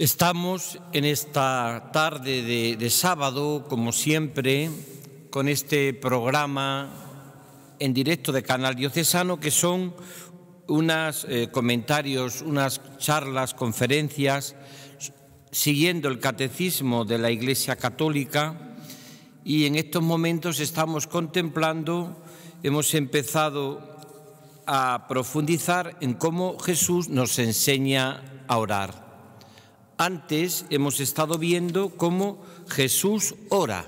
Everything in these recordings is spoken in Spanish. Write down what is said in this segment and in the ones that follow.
Estamos en esta tarde de, sábado, como siempre, con este programa en directo de Canal Diocesano, que son unos eh, comentarios, unas charlas, conferencias, siguiendo el catecismo de la Iglesia Católica. Y en estos momentos estamos contemplando, hemos empezado a profundizar en cómo Jesús nos enseña a orar. Antes hemos estado viendo cómo Jesús ora.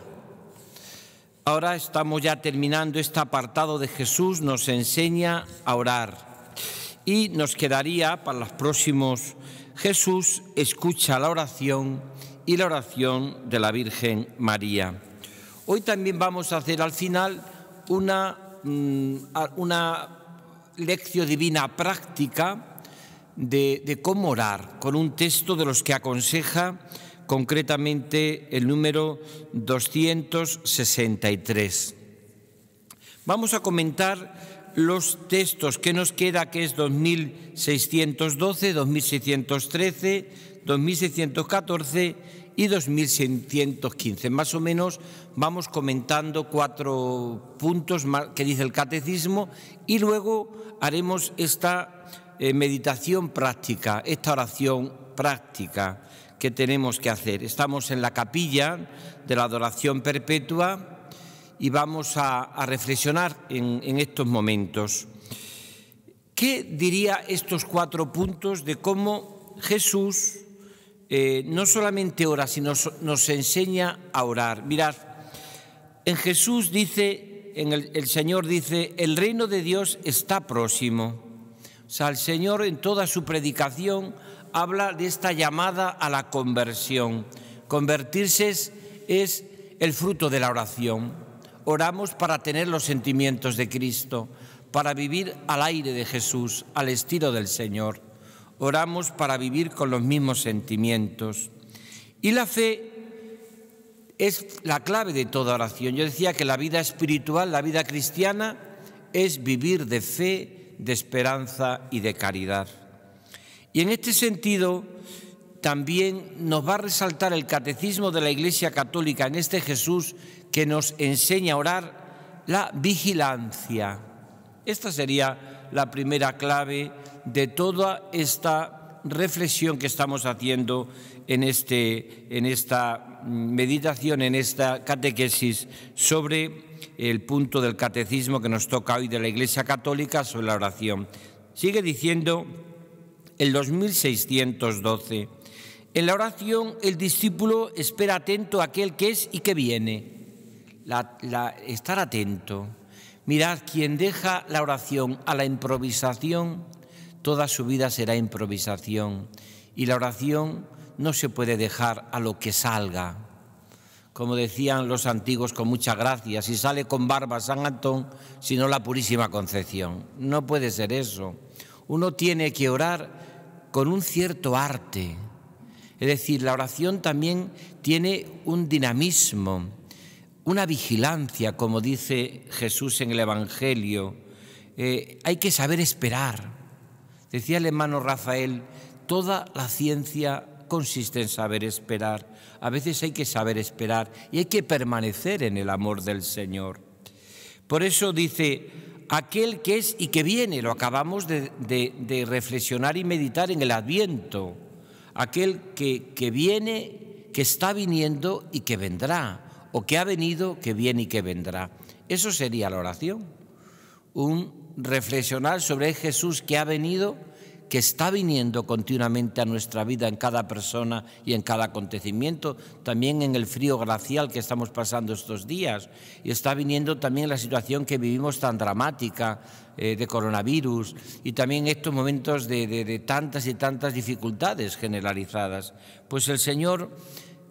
Ahora estamos ya terminando este apartado de Jesús, nos enseña a orar. Y nos quedaría para los próximos, Jesús escucha la oración y la oración de la Virgen María. Hoy también vamos a hacer al final una, mm, una lección divina práctica de, cómo orar, con un texto de los que aconseja concretamente el número 263. Vamos a comentar los textos que nos queda, que es 2612, 2613, 2614 y 2615. Más o menos vamos comentando cuatro puntos que dice el catecismo y luego haremos esta eh, meditación práctica, esta oración práctica que tenemos que hacer. Estamos en la capilla de la adoración perpetua y vamos a, reflexionar en, estos momentos. ¿Qué diría estos cuatro puntos de cómo Jesús eh, no solamente ora, sino nos enseña a orar? Mirad, en Jesús dice, en el Señor dice, el reino de Dios está próximo. O sea, el Señor en toda su predicación habla de esta llamada a la conversión. Convertirse es, es el fruto de la oración. Oramos para tener los sentimientos de Cristo, para vivir al aire de Jesús, al estilo del Señor. Oramos para vivir con los mismos sentimientos. Y la fe es la clave de toda oración. Yo decía que la vida espiritual, la vida cristiana, es vivir de fe de esperanza y de caridad. Y en este sentido, también nos va a resaltar el catecismo de la Iglesia Católica en este Jesús que nos enseña a orar la vigilancia. Esta sería la primera clave de toda esta reflexión que estamos haciendo en, este, en esta meditación, en esta catequesis sobre el punto del catecismo que nos toca hoy de la Iglesia Católica sobre la oración. Sigue diciendo el 2612. En la oración el discípulo espera atento a aquel que es y que viene. estar atento. Mirad, quien deja la oración a la improvisación, toda su vida será improvisación. Y la oración no se puede dejar a lo que salga como decían los antiguos con mucha gracia, si sale con barba San Antón, sino la purísima concepción. No puede ser eso. Uno tiene que orar con un cierto arte. Es decir, la oración también tiene un dinamismo, una vigilancia, como dice Jesús en el Evangelio. Eh, hay que saber esperar. Decía el hermano Rafael, toda la ciencia consiste en saber esperar. A veces hay que saber esperar y hay que permanecer en el amor del Señor. Por eso dice, aquel que es y que viene, lo acabamos de, reflexionar y meditar en el adviento, aquel que, que viene, que está viniendo y que vendrá, o que ha venido, que viene y que vendrá. Eso sería la oración, un reflexionar sobre Jesús que ha venido que está viniendo continuamente a nuestra vida en cada persona y en cada acontecimiento, también en el frío glacial que estamos pasando estos días, y está viniendo también la situación que vivimos tan dramática eh, de coronavirus y también estos momentos de, de tantas y tantas dificultades generalizadas. Pues el Señor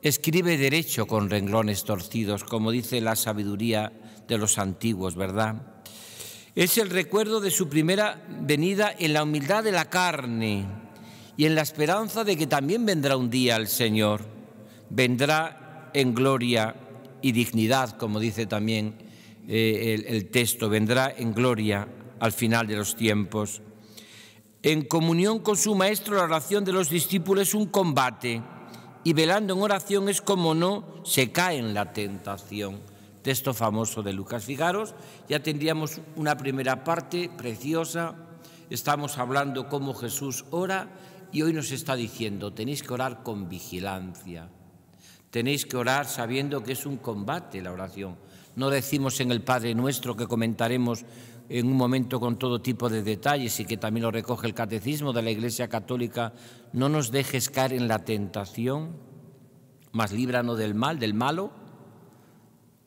escribe derecho con renglones torcidos, como dice la sabiduría de los antiguos, ¿verdad? Es el recuerdo de su primera venida en la humildad de la carne y en la esperanza de que también vendrá un día el Señor. Vendrá en gloria y dignidad, como dice también eh, el texto, vendrá en gloria al final de los tiempos. En comunión con su Maestro, la oración de los discípulos es un combate y velando en oración es como no se cae en la tentación texto famoso de Lucas. Fijaros, ya tendríamos una primera parte preciosa, estamos hablando cómo Jesús ora y hoy nos está diciendo, tenéis que orar con vigilancia, tenéis que orar sabiendo que es un combate la oración. No decimos en el Padre Nuestro que comentaremos en un momento con todo tipo de detalles y que también lo recoge el Catecismo de la Iglesia Católica, no nos dejes caer en la tentación, mas líbranos del mal, del malo,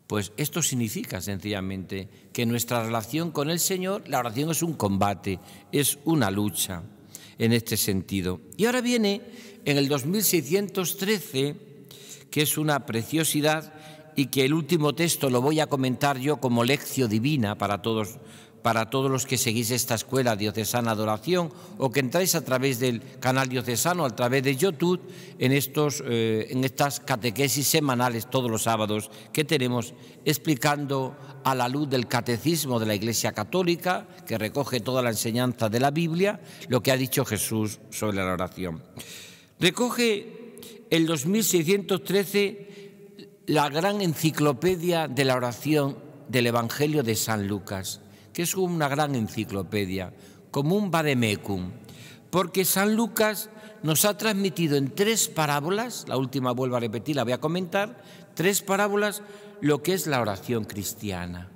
pues esto significa sencillamente que nuestra relación con el Señor, la oración es un combate, es una lucha en este sentido. Y ahora viene en el 2613, que es una preciosidad y que el último texto lo voy a comentar yo como lección divina para todos para todos los que seguís esta escuela diocesana de oración o que entráis a través del canal diocesano, a través de YouTube, en, estos, eh, en estas catequesis semanales todos los sábados que tenemos explicando a la luz del catecismo de la Iglesia Católica, que recoge toda la enseñanza de la Biblia, lo que ha dicho Jesús sobre la oración. Recoge el 2613 la gran enciclopedia de la oración del Evangelio de San Lucas que es una gran enciclopedia, como un vademecum, porque San Lucas nos ha transmitido en tres parábolas, la última vuelvo a repetir, la voy a comentar, tres parábolas lo que es la oración cristiana.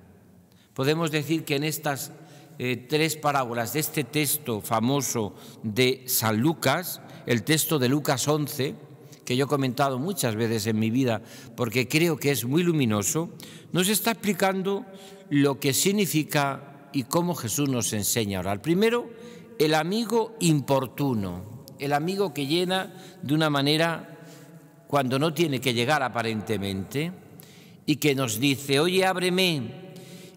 Podemos decir que en estas eh, tres parábolas de este texto famoso de San Lucas, el texto de Lucas 11, que yo he comentado muchas veces en mi vida porque creo que es muy luminoso, nos está explicando lo que significa y cómo Jesús nos enseña a orar. Primero, el amigo importuno, el amigo que llena de una manera cuando no tiene que llegar aparentemente y que nos dice, oye, ábreme,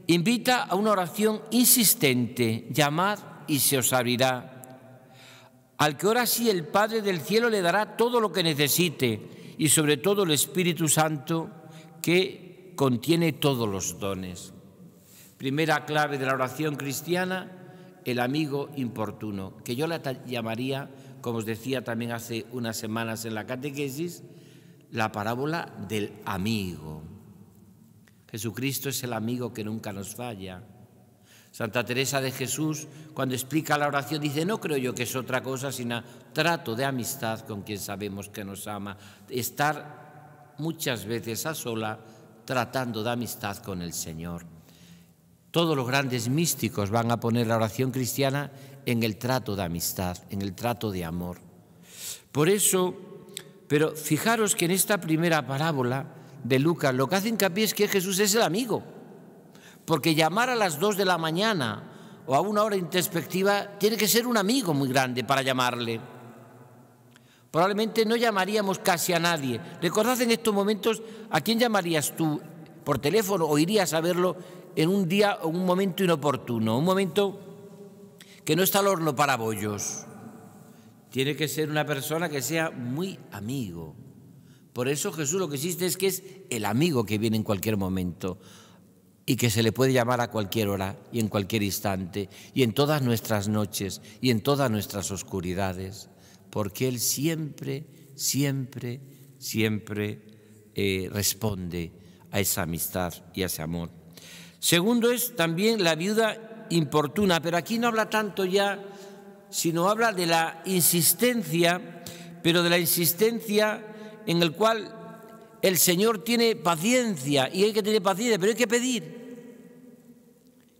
invita a una oración insistente, llamad y se os abrirá. Al que ahora sí el Padre del cielo le dará todo lo que necesite y sobre todo el Espíritu Santo que contiene todos los dones. Primera clave de la oración cristiana, el amigo importuno, que yo la llamaría, como os decía también hace unas semanas en la catequesis, la parábola del amigo. Jesucristo es el amigo que nunca nos falla. Santa Teresa de Jesús, cuando explica la oración, dice, no creo yo que es otra cosa sino trato de amistad con quien sabemos que nos ama. Estar muchas veces a sola tratando de amistad con el Señor. Todos los grandes místicos van a poner la oración cristiana en el trato de amistad, en el trato de amor. Por eso, pero fijaros que en esta primera parábola de Lucas lo que hace hincapié es que Jesús es el amigo, porque llamar a las dos de la mañana o a una hora introspectiva tiene que ser un amigo muy grande para llamarle. Probablemente no llamaríamos casi a nadie. Recordad en estos momentos a quién llamarías tú por teléfono o irías a verlo en un día o un momento inoportuno, un momento que no está al horno para bollos. Tiene que ser una persona que sea muy amigo. Por eso Jesús lo que existe es que es el amigo que viene en cualquier momento y que se le puede llamar a cualquier hora y en cualquier instante y en todas nuestras noches y en todas nuestras oscuridades, porque Él siempre, siempre, siempre eh, responde a esa amistad y a ese amor. Segundo es también la viuda importuna, pero aquí no habla tanto ya, sino habla de la insistencia, pero de la insistencia en el cual el Señor tiene paciencia y hay que tener paciencia, pero hay que pedir.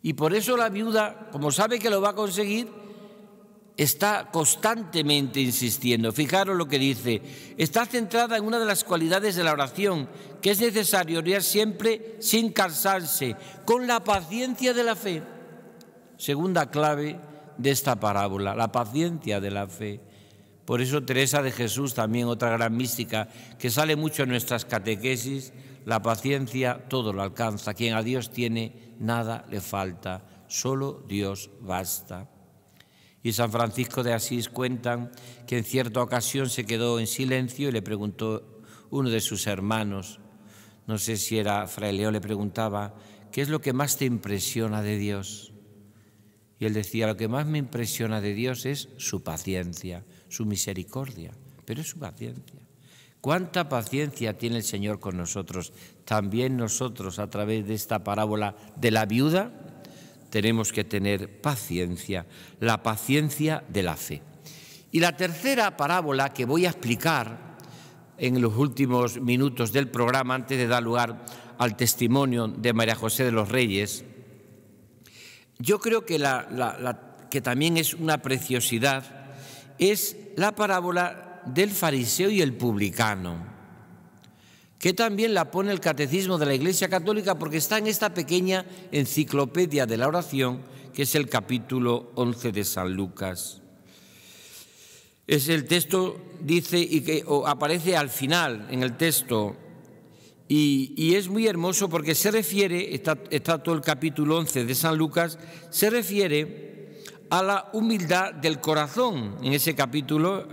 Y por eso la viuda, como sabe que lo va a conseguir, está constantemente insistiendo. Fijaros lo que dice. Está centrada en una de las cualidades de la oración, que es necesario orar siempre sin cansarse, con la paciencia de la fe. Segunda clave de esta parábola, la paciencia de la fe. Por eso Teresa de Jesús, también otra gran mística, que sale mucho en nuestras catequesis, la paciencia todo lo alcanza. Quien a Dios tiene, nada le falta. Solo Dios basta y San Francisco de Asís cuentan que en cierta ocasión se quedó en silencio y le preguntó uno de sus hermanos, no sé si era Fray Leo, le preguntaba, ¿qué es lo que más te impresiona de Dios? Y él decía, lo que más me impresiona de Dios es su paciencia, su misericordia, pero es su paciencia. ¿Cuánta paciencia tiene el Señor con nosotros? También nosotros a través de esta parábola de la viuda tenemos que tener paciencia, la paciencia de la fe. Y la tercera parábola que voy a explicar en los últimos minutos del programa, antes de dar lugar al testimonio de María José de los Reyes, yo creo que, la, que también es una preciosidad, es la parábola del fariseo y el publicano que también la pone el Catecismo de la Iglesia Católica porque está en esta pequeña enciclopedia de la oración, que es el capítulo 11 de San Lucas. Es el texto, dice, y que aparece al final en el texto, y, es muy hermoso porque se refiere, está, está todo el capítulo 11 de San Lucas, se refiere a la humildad del corazón. En ese capítulo,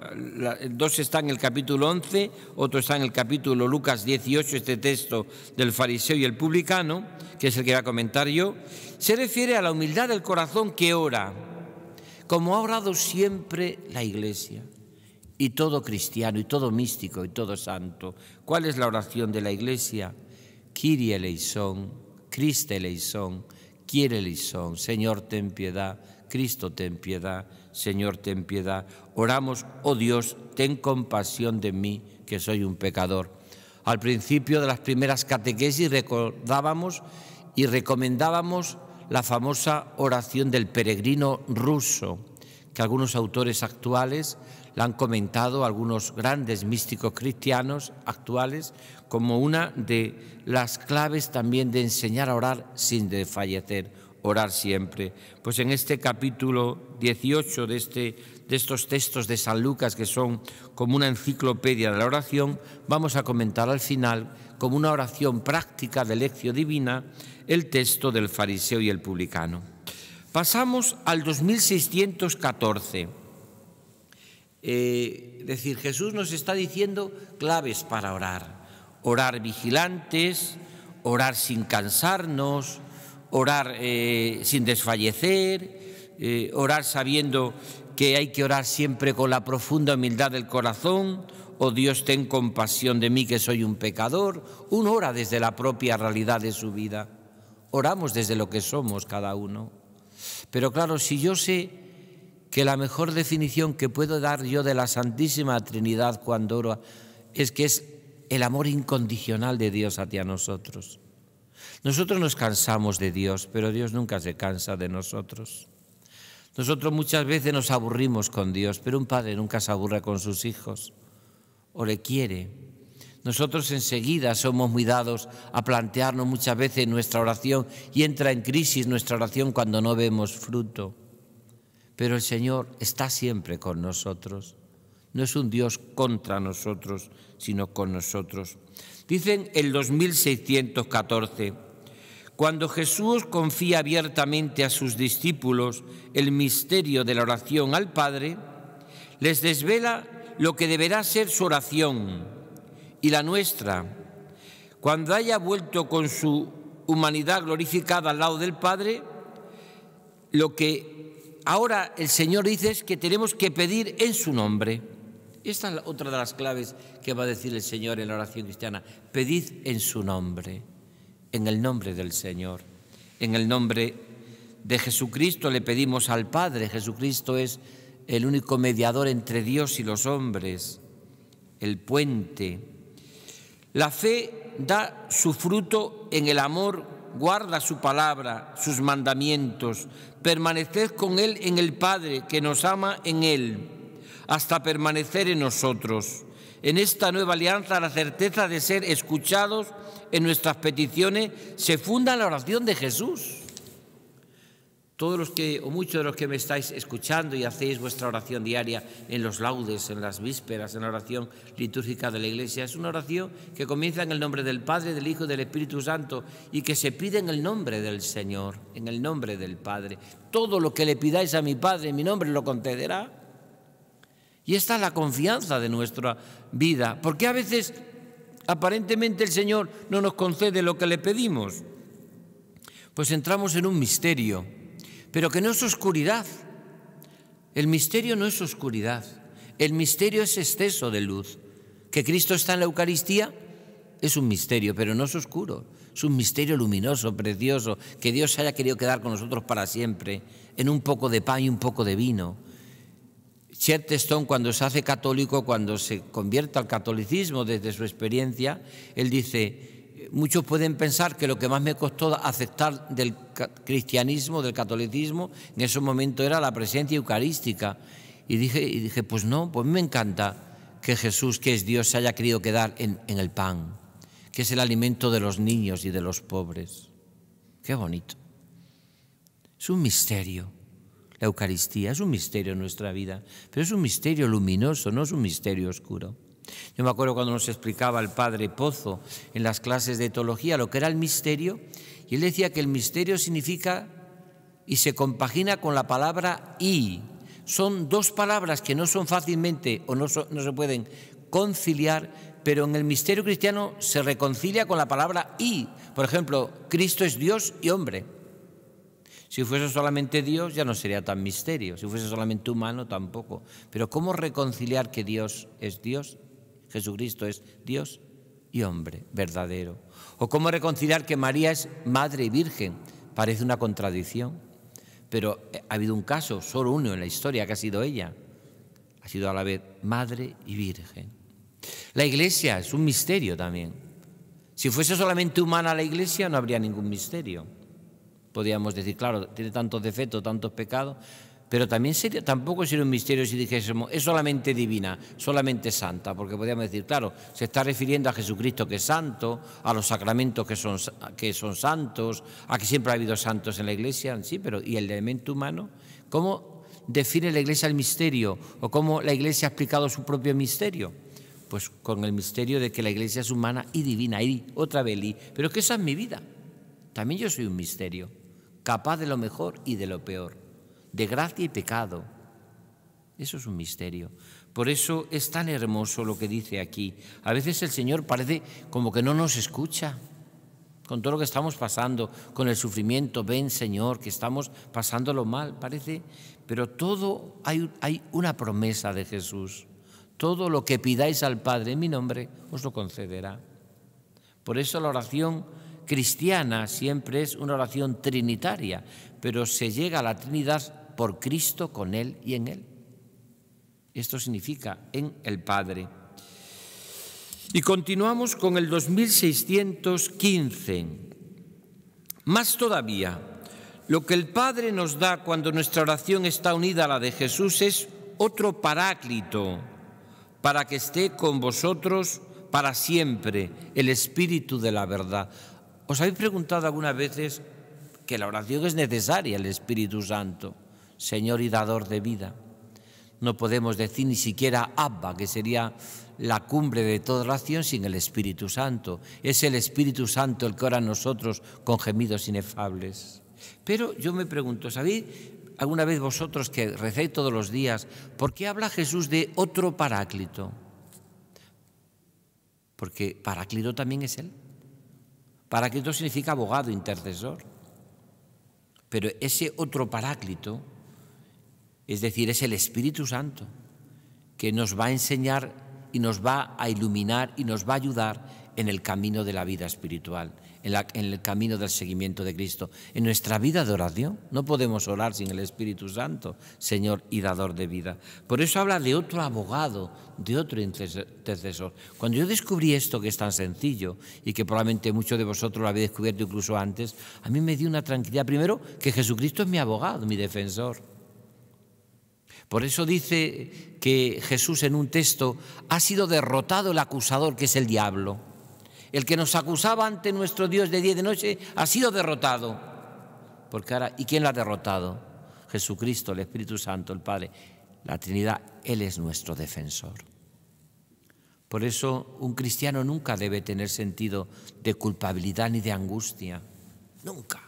dos están en el capítulo 11, otro está en el capítulo Lucas 18, este texto del fariseo y el publicano, que es el que voy a comentar yo, se refiere a la humildad del corazón que ora, como ha orado siempre la iglesia y todo cristiano y todo místico y todo santo. ¿Cuál es la oración de la iglesia? Kyrie eleison, Christe eleison, quiere eleison, Señor ten piedad. Cristo, ten piedad, Señor, ten piedad. Oramos, oh Dios, ten compasión de mí, que soy un pecador. Al principio de las primeras catequesis recordábamos y recomendábamos la famosa oración del peregrino ruso, que algunos autores actuales la han comentado, algunos grandes místicos cristianos actuales, como una de las claves también de enseñar a orar sin desfallecer orar siempre. Pues en este capítulo 18 de, este, de estos textos de San Lucas, que son como una enciclopedia de la oración, vamos a comentar al final, como una oración práctica de lección divina, el texto del fariseo y el publicano. Pasamos al 2614. Eh, es decir, Jesús nos está diciendo claves para orar. Orar vigilantes, orar sin cansarnos, orar eh, sin desfallecer, eh, orar sabiendo que hay que orar siempre con la profunda humildad del corazón, oh Dios, ten compasión de mí que soy un pecador, uno ora desde la propia realidad de su vida, oramos desde lo que somos cada uno. Pero claro, si yo sé que la mejor definición que puedo dar yo de la Santísima Trinidad cuando oro es que es el amor incondicional de Dios hacia nosotros. Nosotros nos cansamos de Dios, pero Dios nunca se cansa de nosotros. Nosotros muchas veces nos aburrimos con Dios, pero un padre nunca se aburre con sus hijos o le quiere. Nosotros enseguida somos muy dados a plantearnos muchas veces nuestra oración y entra en crisis nuestra oración cuando no vemos fruto. Pero el Señor está siempre con nosotros. No es un Dios contra nosotros, sino con nosotros. Dicen el 2614. Cuando Jesús confía abiertamente a sus discípulos el misterio de la oración al Padre, les desvela lo que deberá ser su oración y la nuestra. Cuando haya vuelto con su humanidad glorificada al lado del Padre, lo que ahora el Señor dice es que tenemos que pedir en su nombre. Esta es otra de las claves que va a decir el Señor en la oración cristiana. Pedid en su nombre en el nombre del Señor. En el nombre de Jesucristo le pedimos al Padre. Jesucristo es el único mediador entre Dios y los hombres, el puente. La fe da su fruto en el amor, guarda su palabra, sus mandamientos. Permaneced con Él en el Padre, que nos ama en Él, hasta permanecer en nosotros. En esta nueva alianza, la certeza de ser escuchados en nuestras peticiones se funda en la oración de Jesús. Todos los que, o muchos de los que me estáis escuchando y hacéis vuestra oración diaria en los laudes, en las vísperas, en la oración litúrgica de la Iglesia, es una oración que comienza en el nombre del Padre, del Hijo y del Espíritu Santo y que se pide en el nombre del Señor, en el nombre del Padre. Todo lo que le pidáis a mi Padre, en mi nombre lo concederá. Y esta es la confianza de nuestra vida, porque a veces aparentemente el Señor no nos concede lo que le pedimos. Pues entramos en un misterio, pero que no es oscuridad. El misterio no es oscuridad, el misterio es exceso de luz. Que Cristo está en la Eucaristía es un misterio, pero no es oscuro. Es un misterio luminoso, precioso, que Dios haya querido quedar con nosotros para siempre, en un poco de pan y un poco de vino Stone, cuando se hace católico, cuando se convierte al catolicismo desde su experiencia, él dice, muchos pueden pensar que lo que más me costó aceptar del cristianismo, del catolicismo, en ese momento era la presencia eucarística. Y dije, y dije pues no, pues me encanta que Jesús, que es Dios, se haya querido quedar en, en el pan, que es el alimento de los niños y de los pobres. Qué bonito. Es un misterio. La Eucaristía es un misterio en nuestra vida, pero es un misterio luminoso, no es un misterio oscuro. Yo me acuerdo cuando nos explicaba el padre Pozo en las clases de etología lo que era el misterio, y él decía que el misterio significa y se compagina con la palabra y. Son dos palabras que no son fácilmente o no, no se pueden conciliar, pero en el misterio cristiano se reconcilia con la palabra y. Por ejemplo, Cristo es Dios y hombre. Si fuese solamente Dios ya no sería tan misterio, si fuese solamente humano tampoco. Pero ¿cómo reconciliar que Dios es Dios, Jesucristo es Dios y hombre verdadero? ¿O cómo reconciliar que María es madre y virgen? Parece una contradicción, pero eh, ha habido un caso, solo uno en la historia, que ha sido ella. Ha sido a la vez madre y virgen. La iglesia es un misterio también. Si fuese solamente humana la iglesia no habría ningún misterio podríamos decir, claro, tiene tantos defectos, tantos pecados, pero también sería, tampoco sería un misterio si dijésemos, es solamente divina, solamente santa, porque podríamos decir, claro, se está refiriendo a Jesucristo que es santo, a los sacramentos que son, que son santos, a que siempre ha habido santos en la iglesia, sí, pero ¿y el elemento humano? ¿Cómo define la iglesia el misterio o cómo la iglesia ha explicado su propio misterio? Pues con el misterio de que la iglesia es humana y divina, y otra vez, pero que esa es mi vida. También yo soy un misterio, capaz de lo mejor y de lo peor, de gracia y pecado. Eso es un misterio. Por eso es tan hermoso lo que dice aquí. A veces el Señor parece como que no nos escucha. Con todo lo que estamos pasando, con el sufrimiento, ven Señor, que estamos pasándolo mal, parece. Pero todo hay, hay una promesa de Jesús. Todo lo que pidáis al Padre en mi nombre os lo concederá. Por eso la oración cristiana siempre es una oración trinitaria, pero se llega a la Trinidad por Cristo, con Él y en Él. Esto significa en el Padre. Y continuamos con el 2615. Más todavía, lo que el Padre nos da cuando nuestra oración está unida a la de Jesús es otro paráclito, para que esté con vosotros para siempre el Espíritu de la verdad. ¿Os habéis preguntado algunas veces que la oración es necesaria el Espíritu Santo, Señor y dador de vida? No podemos decir ni siquiera Abba, que sería la cumbre de toda oración sin el Espíritu Santo. Es el Espíritu Santo el que ora a nosotros con gemidos inefables. Pero yo me pregunto, ¿sabéis alguna vez vosotros que recéis todos los días, por qué habla Jesús de otro paráclito? Porque paráclito también es Él. Paráclito significa abogado, intercesor. Pero ese otro paráclito, es decir, es el Espíritu Santo, que nos va a enseñar y nos va a iluminar y nos va a ayudar en el camino de la vida espiritual en, el camino del seguimiento de Cristo. En nuestra vida de oración no podemos orar sin el Espíritu Santo, Señor y dador de vida. Por eso habla de otro abogado, de otro intercesor. Cuando yo descubrí esto que es tan sencillo y que probablemente muchos de vosotros lo habéis descubierto incluso antes, a mí me dio una tranquilidad. Primero, que Jesucristo es mi abogado, mi defensor. Por eso dice que Jesús en un texto ha sido derrotado el acusador, que es el diablo. El que nos acusaba ante nuestro Dios de día y de noche ha sido derrotado. Porque ahora, ¿y quién lo ha derrotado? Jesucristo, el Espíritu Santo, el Padre, la Trinidad, Él es nuestro defensor. Por eso un cristiano nunca debe tener sentido de culpabilidad ni de angustia. Nunca.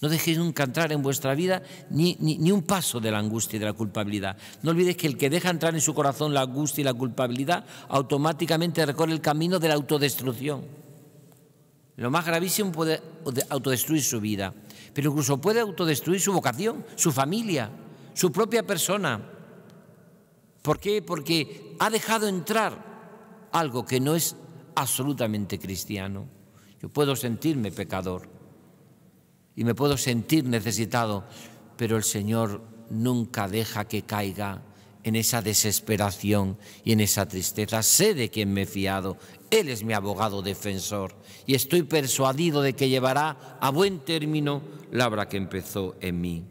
No dejéis nunca entrar en vuestra vida ni, ni, ni, un paso de la angustia y de la culpabilidad. No olvidéis que el que deja entrar en su corazón la angustia y la culpabilidad automáticamente recorre el camino de la autodestrucción. Lo más gravísimo puede autodestruir su vida, pero incluso puede autodestruir su vocación, su familia, su propia persona. ¿Por qué? Porque ha dejado entrar algo que no es absolutamente cristiano. Yo puedo sentirme pecador y me puedo sentir necesitado, pero el Señor nunca deja que caiga en esa desesperación y en esa tristeza. Sé de quien me he fiado, Él es mi abogado defensor y estoy persuadido de que llevará a buen término la obra que empezó en mí.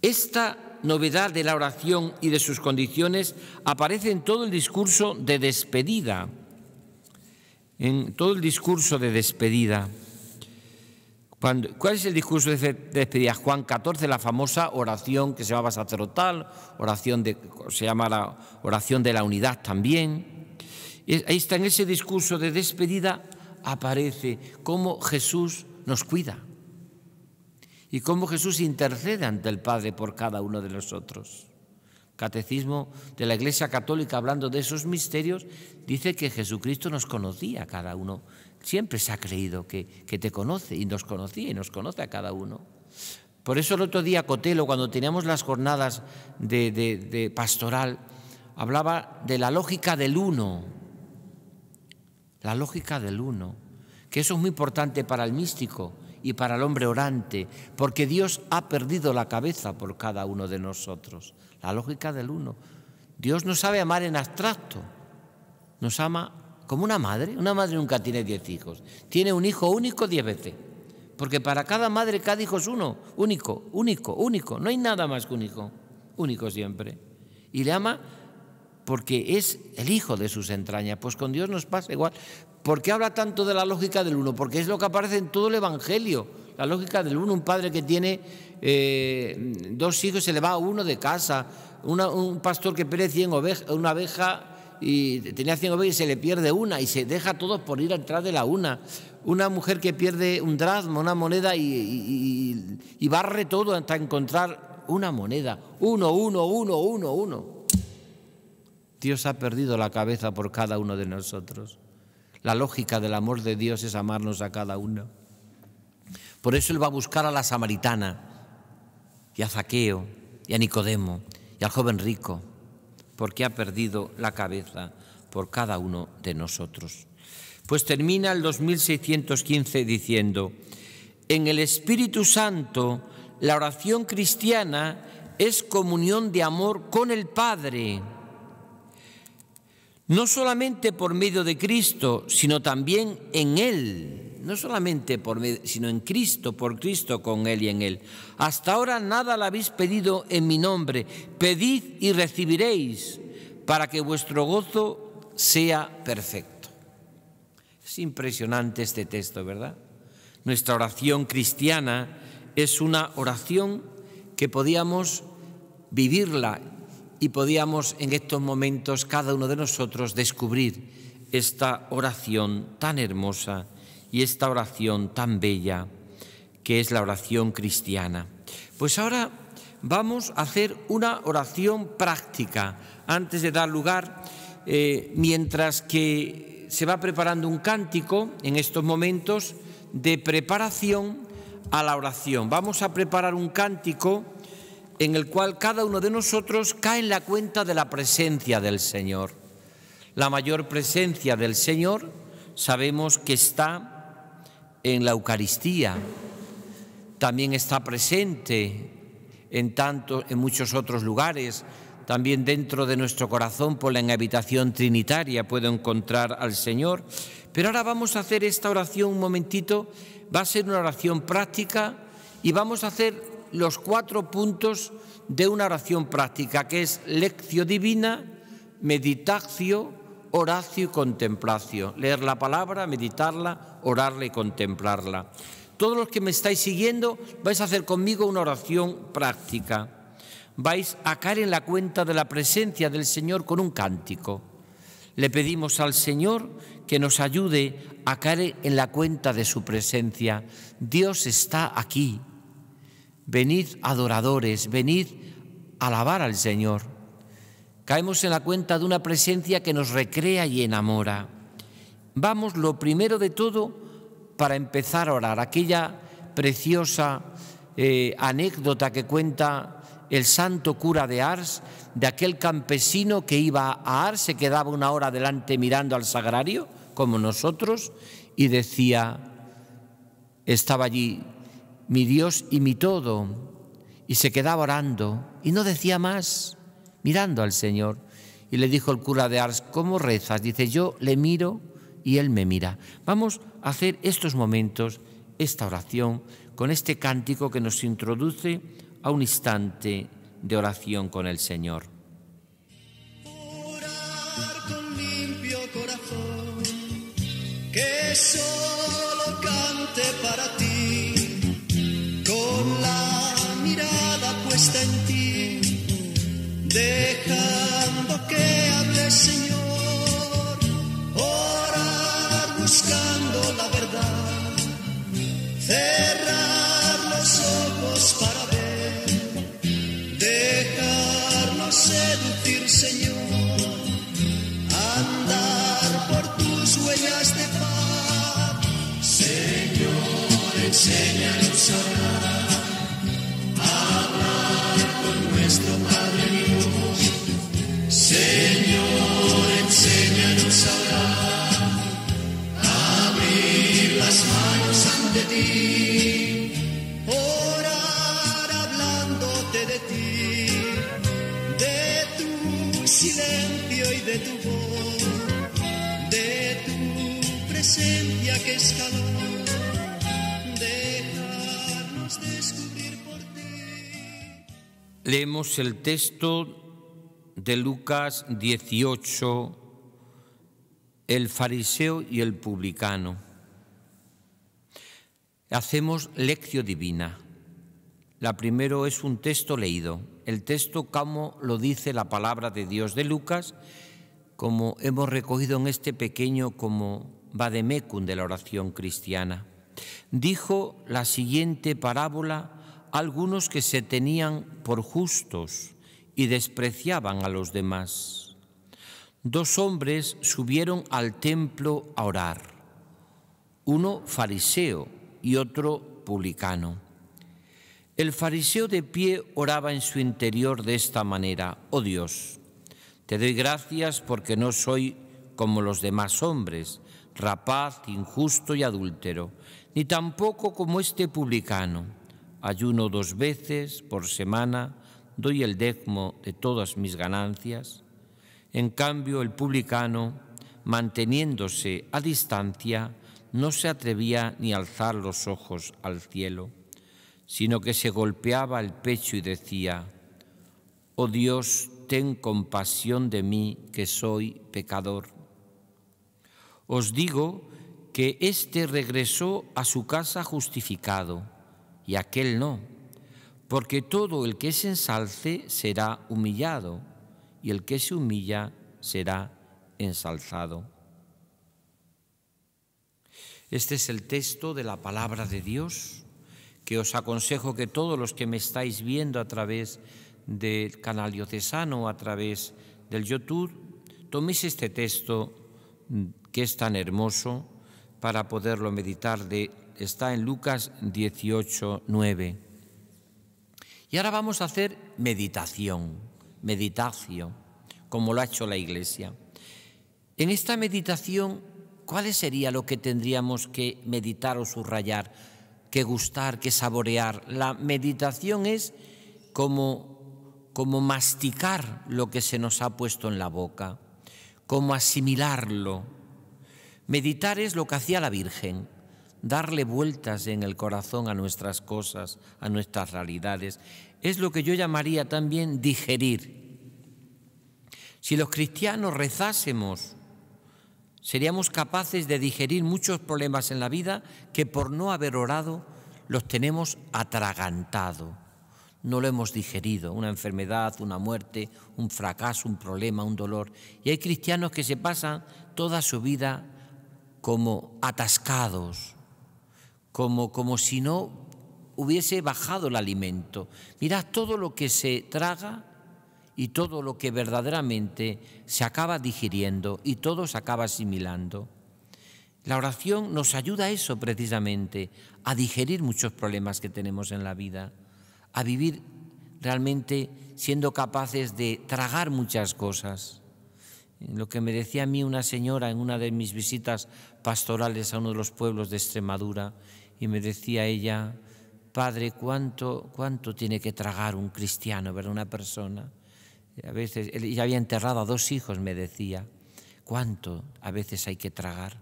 Esta novedad de la oración y de sus condiciones aparece en todo el discurso de despedida, en todo el discurso de despedida. ¿Cuál es el discurso de despedida? Juan 14, la famosa oración que se llamaba sacerdotal, oración de, se llama la oración de la unidad también. ahí está en ese discurso de despedida aparece cómo Jesús nos cuida y cómo Jesús intercede ante el Padre por cada uno de nosotros. Catecismo de la Iglesia Católica, hablando de esos misterios, dice que Jesucristo nos conocía a cada uno siempre se ha creído que, te conoce y nos conocía y nos conoce a cada uno. Por eso el otro día Cotelo, cuando teníamos las jornadas de, pastoral, hablaba de la lógica del uno, la lógica del uno, que eso es muy importante para el místico y para el hombre orante, porque Dios ha perdido la cabeza por cada uno de nosotros, la lógica del uno. Dios no sabe amar en abstracto, nos ama como una madre. Una madre nunca tiene diez hijos. Tiene un hijo único diez veces. Porque para cada madre cada hijo es uno, único, único, único. No hay nada más que un hijo, único siempre. Y le ama porque es el hijo de sus entrañas. Pues con Dios nos pasa igual. ¿Por qué habla tanto de la lógica del uno? Porque es lo que aparece en todo el Evangelio. La lógica del uno, un padre que tiene eh, dos hijos se le va uno de casa, un pastor que perece en una abeja y tenía 100 ovejas y se le pierde una y se deja todos por ir atrás de la una. Una mujer que pierde un drasmo una moneda y, y barre todo hasta encontrar una moneda. Uno, uno, uno, uno, uno. Dios ha perdido la cabeza por cada uno de nosotros. La lógica del amor de Dios es amarnos a cada uno. Por eso Él va a buscar a la samaritana y a Zaqueo y a Nicodemo y al joven rico porque ha perdido la cabeza por cada uno de nosotros. Pues termina el 2615 diciendo, en el Espíritu Santo la oración cristiana es comunión de amor con el Padre no solamente por medio de Cristo, sino también en Él, no solamente por medio, sino en Cristo, por Cristo, con Él y en Él. Hasta ahora nada la habéis pedido en mi nombre, pedid y recibiréis para que vuestro gozo sea perfecto. Es impresionante este texto, ¿verdad? Nuestra oración cristiana es una oración que podíamos vivirla y podíamos en estos momentos cada uno de nosotros descubrir esta oración tan hermosa y esta oración tan bella que es la oración cristiana. Pues ahora vamos a hacer una oración práctica antes de dar lugar, eh, mientras que se va preparando un cántico en estos momentos de preparación a la oración. Vamos a preparar un cántico en el cual cada uno de nosotros cae en la cuenta de la presencia del Señor. La mayor presencia del Señor sabemos que está en la Eucaristía, también está presente en, en muchos otros lugares, también dentro de nuestro corazón por la habitación trinitaria puedo encontrar al Señor. Pero ahora vamos a hacer esta oración un momentito, va a ser una oración práctica y vamos a hacer los cuatro puntos de una oración práctica, que es lección divina, meditación, oración y contemplación. Leer la palabra, meditarla, orarla y contemplarla. Todos los que me estáis siguiendo vais a hacer conmigo una oración práctica. Vais a caer en la cuenta de la presencia del Señor con un cántico. Le pedimos al Señor que nos ayude a caer en la cuenta de su presencia. Dios está aquí venid adoradores, venid a alabar al Señor. Caemos en la cuenta de una presencia que nos recrea y enamora. Vamos lo primero de todo para empezar a orar. Aquella preciosa eh, anécdota que cuenta el santo cura de Ars, de aquel campesino que iba a Ars, se quedaba una hora adelante mirando al sagrario, como nosotros, y decía, estaba allí mi Dios y mi todo, y se quedaba orando y no decía más, mirando al Señor. Y le dijo el cura de Ars, ¿cómo rezas? Dice, yo le miro y él me mira. Vamos a hacer estos momentos, esta oración, con este cántico que nos introduce a un instante de oración con el Señor. corazón, que soy So. Leemos el texto de Lucas 18, el fariseo y el publicano. Hacemos lección divina. La primero es un texto leído, el texto como lo dice la palabra de Dios de Lucas, como hemos recogido en este pequeño como vademecum de la oración cristiana. Dijo la siguiente parábola algunos que se tenían por justos y despreciaban a los demás. Dos hombres subieron al templo a orar, uno fariseo y otro publicano. El fariseo de pie oraba en su interior de esta manera, oh Dios, te doy gracias porque no soy como los demás hombres, rapaz, injusto y adúltero, ni tampoco como este publicano ayuno dos veces por semana, doy el décimo de todas mis ganancias. En cambio, el publicano, manteniéndose a distancia, no se atrevía ni a alzar los ojos al cielo, sino que se golpeaba el pecho y decía, Oh Dios, ten compasión de mí, que soy pecador. Os digo que éste regresó a su casa justificado y aquel no, porque todo el que se ensalce será humillado, y el que se humilla será ensalzado. Este es el texto de la palabra de Dios, que os aconsejo que todos los que me estáis viendo a través del canal diocesano, a través del YouTube, toméis este texto que es tan hermoso para poderlo meditar de está en Lucas 18, 9. Y ahora vamos a hacer meditación, meditación, como lo ha hecho la Iglesia. En esta meditación, ¿cuál sería lo que tendríamos que meditar o subrayar, que gustar, que saborear? La meditación es como, como masticar lo que se nos ha puesto en la boca, como asimilarlo. Meditar es lo que hacía la Virgen darle vueltas en el corazón a nuestras cosas, a nuestras realidades. Es lo que yo llamaría también digerir. Si los cristianos rezásemos, seríamos capaces de digerir muchos problemas en la vida que por no haber orado los tenemos atragantado. No lo hemos digerido, una enfermedad, una muerte, un fracaso, un problema, un dolor. Y hay cristianos que se pasan toda su vida como atascados, como, si no hubiese bajado el alimento. Mirad todo lo que se traga y todo lo que verdaderamente se acaba digiriendo y todo se acaba asimilando. La oración nos ayuda a eso precisamente, a digerir muchos problemas que tenemos en la vida, a vivir realmente siendo capaces de tragar muchas cosas. Lo que me decía a mí una señora en una de mis visitas pastorales a uno de los pueblos de Extremadura, y me decía ella, Padre, ¿cuánto, cuánto tiene que tragar un cristiano, ¿verdad? una persona? A veces, ella había enterrado a dos hijos, me decía, ¿cuánto a veces hay que tragar?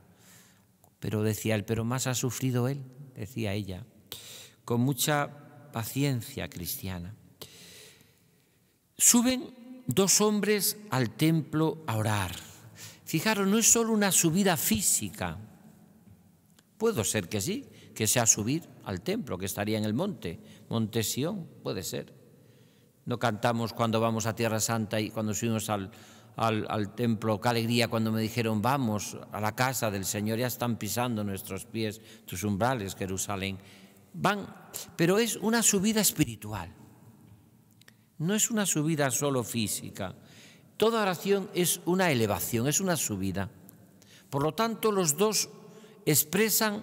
Pero decía él, pero más ha sufrido él, decía ella, con mucha paciencia cristiana. Suben dos hombres al templo a orar. Fijaros, no es solo una subida física. Puedo ser que sí, que sea subir al templo, que estaría en el monte, Monte puede ser. No cantamos cuando vamos a Tierra Santa y cuando subimos al, al, al, templo, qué alegría cuando me dijeron, vamos a la casa del Señor, ya están pisando nuestros pies tus umbrales, Jerusalén. Van, pero es una subida espiritual, no es una subida solo física. Toda oración es una elevación, es una subida. Por lo tanto, los dos expresan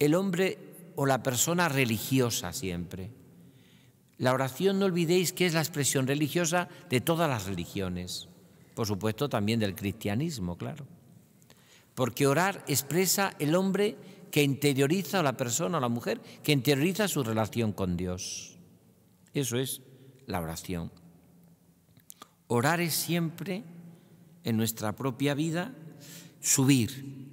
el hombre o la persona religiosa siempre. La oración no olvidéis que es la expresión religiosa de todas las religiones, por supuesto también del cristianismo, claro. Porque orar expresa el hombre que interioriza a la persona o la mujer, que interioriza su relación con Dios. Eso es la oración. Orar es siempre en nuestra propia vida subir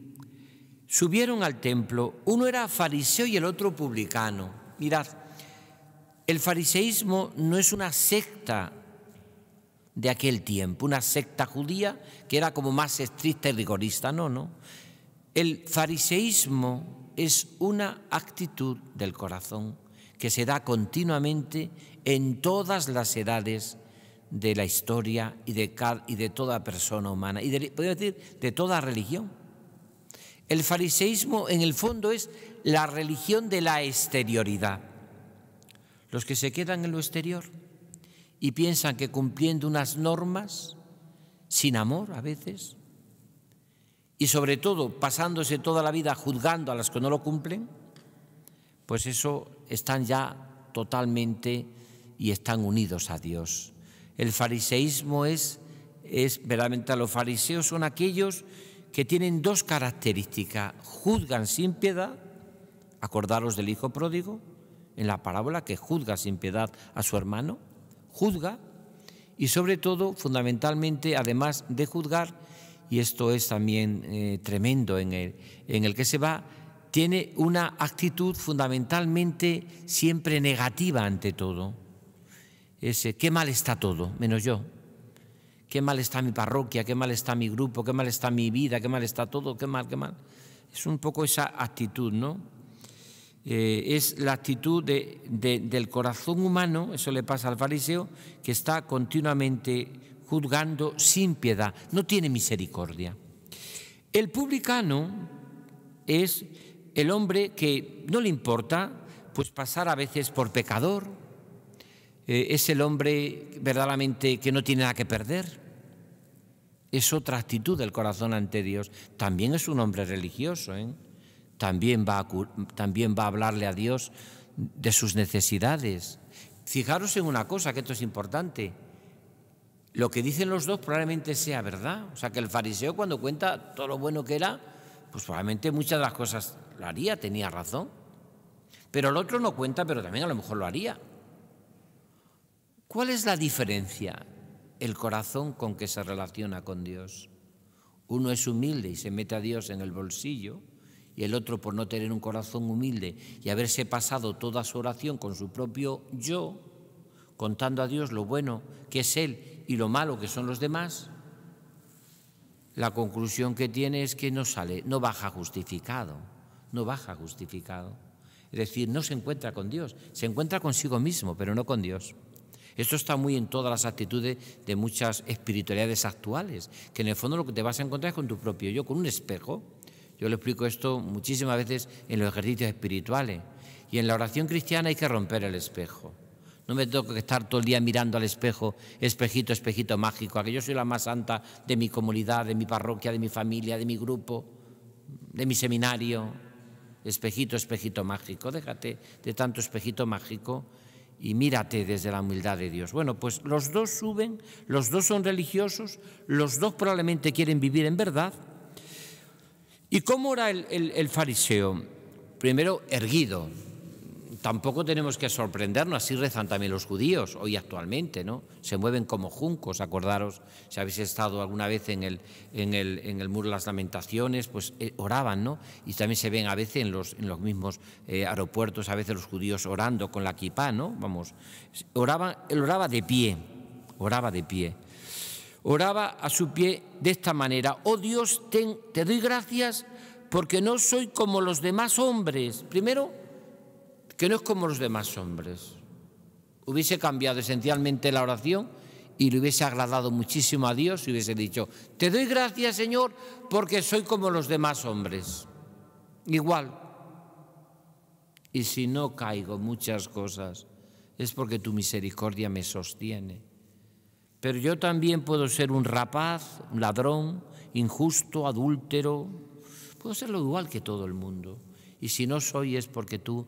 subieron al templo, uno era fariseo y el otro publicano. Mirad, el fariseísmo no es una secta de aquel tiempo, una secta judía que era como más estricta y rigorista, no, no. El fariseísmo es una actitud del corazón que se da continuamente en todas las edades de la historia y de, toda persona humana, y decir, de toda religión. El fariseísmo en el fondo es la religión de la exterioridad. Los que se quedan en lo exterior y piensan que cumpliendo unas normas, sin amor a veces, y sobre todo pasándose toda la vida juzgando a las que no lo cumplen, pues eso están ya totalmente y están unidos a Dios. El fariseísmo es, es verdaderamente, los fariseos son aquellos que tienen dos características. Juzgan sin piedad, acordaros del Hijo Pródigo, en la parábola que juzga sin piedad a su hermano, juzga y sobre todo, fundamentalmente, además de juzgar, y esto es también eh, tremendo en el, en el que se va, tiene una actitud fundamentalmente siempre negativa ante todo. Ese, qué mal está todo, menos yo qué mal está mi parroquia, qué mal está mi grupo, qué mal está mi vida, qué mal está todo, qué mal, qué mal. Es un poco esa actitud, ¿no? Eh, es la actitud del corazón humano, eso le pasa al fariseo, que está continuamente juzgando sin piedad, no tiene misericordia. El publicano es el hombre que no le importa pues pasar a veces por pecador, eh, es el hombre verdaderamente que no tiene nada que perder. Es otra actitud del corazón ante Dios. También es un hombre religioso, ¿eh? también, va también va a hablarle a Dios de sus necesidades. Fijaros en una cosa, que esto es importante. Lo que dicen los dos probablemente sea verdad. O sea, que el fariseo cuando cuenta todo lo bueno que era, pues probablemente muchas de las cosas lo haría, tenía razón. Pero el otro no cuenta, pero también a lo mejor lo haría. ¿Cuál es la diferencia? El corazón con que se relaciona con Dios. Uno es humilde y se mete a Dios en el bolsillo, y el otro por no tener un corazón humilde y haberse pasado toda su oración con su propio yo, contando a Dios lo bueno que es Él y lo malo que son los demás, la conclusión que tiene es que no sale, no baja justificado, no baja justificado. Es decir, no se encuentra con Dios, se encuentra consigo mismo, pero no con Dios. Esto está muy en todas las actitudes de muchas espiritualidades actuales, que en el fondo lo que te vas a encontrar es con tu propio yo, con un espejo. Yo le explico esto muchísimas veces en los ejercicios espirituales. Y en la oración cristiana hay que romper el espejo. No me tengo que estar todo el día mirando al espejo, espejito, espejito mágico, a que yo soy la más santa de mi comunidad, de mi parroquia, de mi familia, de mi grupo, de mi seminario. Espejito, espejito mágico. Déjate de tanto espejito mágico y mírate desde la humildad de Dios. Bueno, pues los dos suben, los dos son religiosos, los dos probablemente quieren vivir en verdad. ¿Y cómo era el, fariseo? Primero, erguido, tampoco tenemos que sorprendernos, así rezan también los judíos hoy actualmente, ¿no? Se mueven como juncos, acordaros, si habéis estado alguna vez en el, en el, muro de las lamentaciones, pues eh, oraban, ¿no? Y también se ven a veces en los, en los mismos eh, aeropuertos, a veces los judíos orando con la equipa ¿no? Vamos, oraba, él oraba de pie, oraba de pie. Oraba a su pie de esta manera, oh Dios, te doy gracias porque no soy como los demás hombres. Primero, que no es como los demás hombres. Hubiese cambiado esencialmente la oración y le hubiese agradado muchísimo a Dios y hubiese dicho, te doy gracias Señor porque soy como los demás hombres. Igual. Y si no caigo muchas cosas, es porque tu misericordia me sostiene. Pero yo también puedo ser un rapaz, un ladrón, injusto, adúltero. Puedo ser lo igual que todo el mundo. Y si no soy es porque tú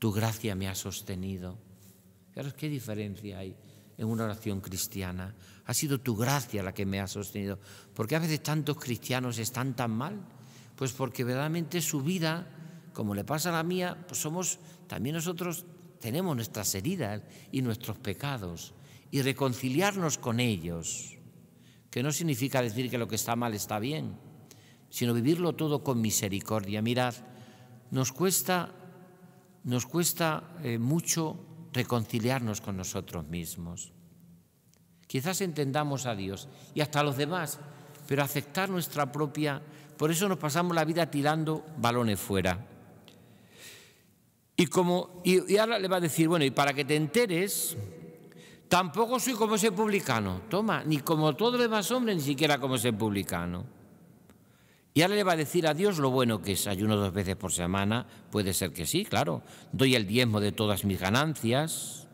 tu gracia me ha sostenido. Fijaros qué diferencia hay en una oración cristiana. Ha sido tu gracia la que me ha sostenido. ¿Por qué a veces tantos cristianos están tan mal? Pues porque verdaderamente su vida, como le pasa a la mía, pues somos también nosotros tenemos nuestras heridas y nuestros pecados y reconciliarnos con ellos, que no significa decir que lo que está mal está bien, sino vivirlo todo con misericordia. Mirad, nos cuesta nos cuesta eh, mucho reconciliarnos con nosotros mismos. Quizás entendamos a Dios y hasta a los demás, pero aceptar nuestra propia, por eso nos pasamos la vida tirando balones fuera. Y, como, y, ahora le va a decir, bueno, y para que te enteres, tampoco soy como ese publicano. Toma, ni como los demás hombres, ni siquiera como ese publicano. Ya le va a decir a Dios lo bueno que es. Ayuno dos veces por semana, puede ser que sí, claro. Doy el diezmo de todas mis ganancias.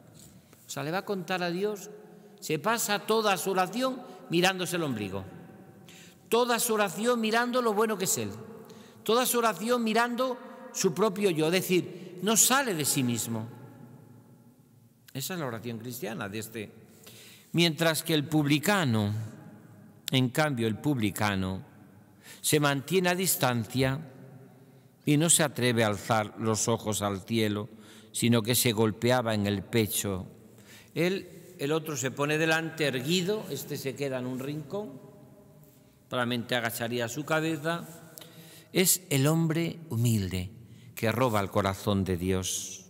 O sea, le va a contar a Dios. Se pasa toda su oración mirándose el ombligo. Toda su oración mirando lo bueno que es Él. Toda su oración mirando su propio yo. Es decir, no sale de sí mismo. Esa es la oración cristiana de este. Mientras que el publicano, en cambio, el publicano, se mantiene a distancia y no se atreve a alzar los ojos al cielo, sino que se golpeaba en el pecho. Él, el otro se pone delante erguido, este se queda en un rincón, solamente agacharía su cabeza. Es el hombre humilde que roba el corazón de Dios.